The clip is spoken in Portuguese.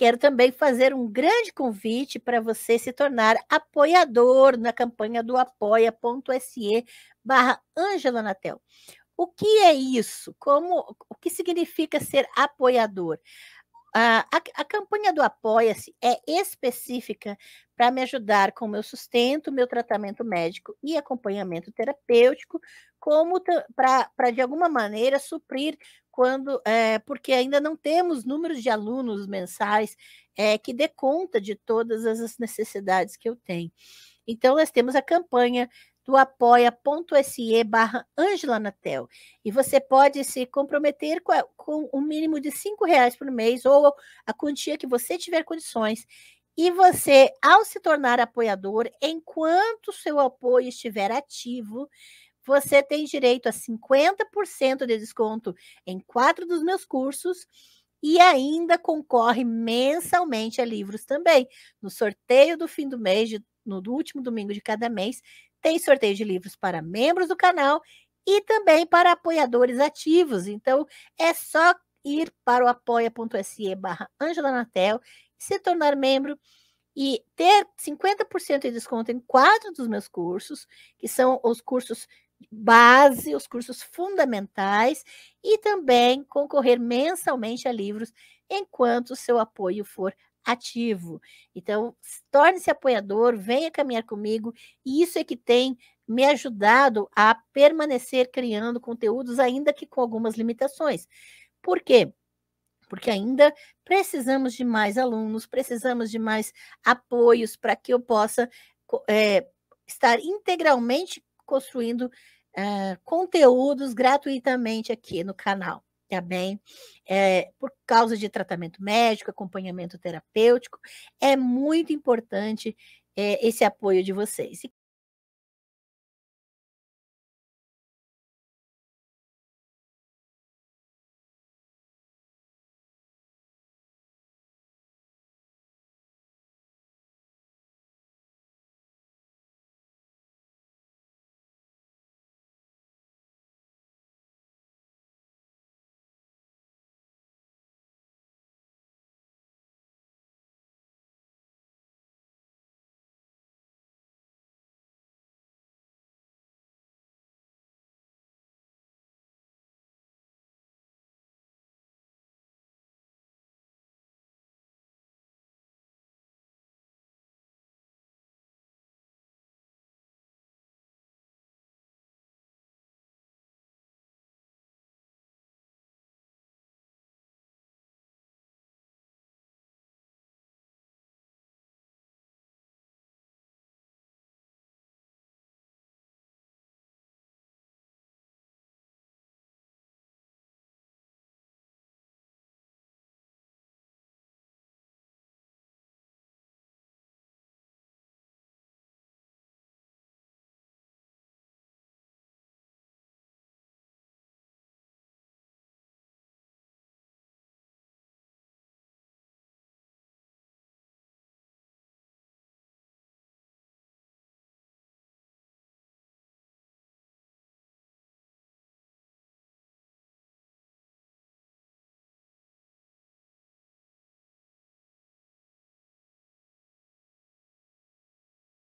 Quero também fazer um grande convite para você se tornar apoiador na campanha do apoia.se barra Angela Natel. O que é isso? Como, o que significa ser apoiador? A, a, a, campanha do Apoia-se é específica para me ajudar com o meu sustento, meu tratamento médico e acompanhamento terapêutico, como para de alguma maneira suprir quando é, porque ainda não temos números de alunos mensais é, que dê conta de todas as necessidades que eu tenho. Então, nós temos a campanha do apoia.se barra Angela Natel. E você pode se comprometer com, a, com um mínimo de cinco reais por mês ou a quantia que você tiver condições. E você, ao se tornar apoiador, enquanto seu apoio estiver ativo, você tem direito a 50% de desconto em quatro dos meus cursos e ainda concorre mensalmente a livros também. No sorteio do fim do mês, de, no último domingo de cada mês, tem sorteio de livros para membros do canal e também para apoiadores ativos. Então, é só ir para o apoia.se barra se tornar membro e ter 50% de desconto em quatro dos meus cursos, que são os cursos base, os cursos fundamentais e também concorrer mensalmente a livros enquanto o seu apoio for ativo. Então, torne-se apoiador, venha caminhar comigo, e isso é que tem me ajudado a permanecer criando conteúdos, ainda que com algumas limitações. Por quê? Porque ainda precisamos de mais alunos, precisamos de mais apoios para que eu possa é, estar integralmente construindo uh, conteúdos gratuitamente aqui no canal, tá bem? É, por causa de tratamento médico, acompanhamento terapêutico, é muito importante é, esse apoio de vocês. E